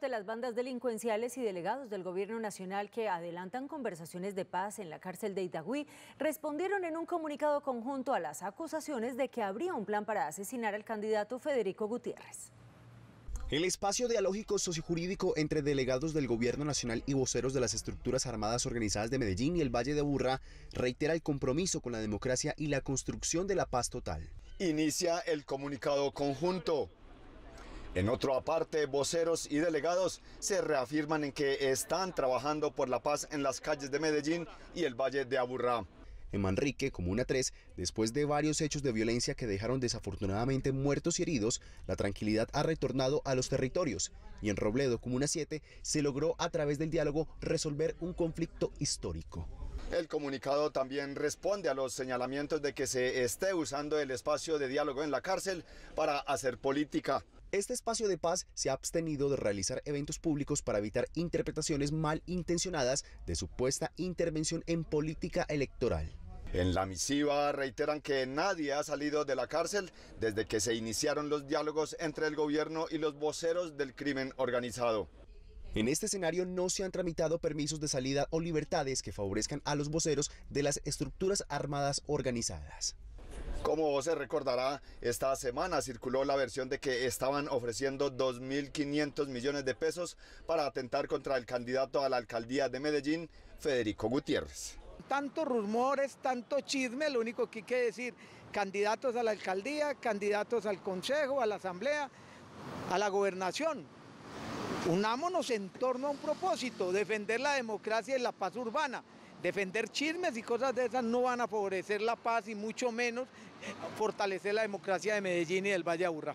de las bandas delincuenciales y delegados del Gobierno Nacional que adelantan conversaciones de paz en la cárcel de Itagüí respondieron en un comunicado conjunto a las acusaciones de que habría un plan para asesinar al candidato Federico Gutiérrez. El espacio dialógico sociojurídico entre delegados del Gobierno Nacional y voceros de las estructuras armadas organizadas de Medellín y el Valle de Burra reitera el compromiso con la democracia y la construcción de la paz total. Inicia el comunicado conjunto en otro aparte, voceros y delegados se reafirman en que están trabajando por la paz en las calles de Medellín y el Valle de Aburrá. En Manrique, Comuna 3, después de varios hechos de violencia que dejaron desafortunadamente muertos y heridos, la tranquilidad ha retornado a los territorios y en Robledo, Comuna 7, se logró a través del diálogo resolver un conflicto histórico. El comunicado también responde a los señalamientos de que se esté usando el espacio de diálogo en la cárcel para hacer política. Este espacio de paz se ha abstenido de realizar eventos públicos para evitar interpretaciones malintencionadas de supuesta intervención en política electoral. En la misiva reiteran que nadie ha salido de la cárcel desde que se iniciaron los diálogos entre el gobierno y los voceros del crimen organizado. En este escenario no se han tramitado permisos de salida o libertades que favorezcan a los voceros de las estructuras armadas organizadas. Como se recordará, esta semana circuló la versión de que estaban ofreciendo 2.500 millones de pesos para atentar contra el candidato a la alcaldía de Medellín, Federico Gutiérrez. Tantos rumores, tanto chisme, lo único que hay que decir, candidatos a la alcaldía, candidatos al consejo, a la asamblea, a la gobernación. Unámonos en torno a un propósito, defender la democracia y la paz urbana. Defender chismes y cosas de esas no van a favorecer la paz y mucho menos fortalecer la democracia de Medellín y del Valle de Aburrá.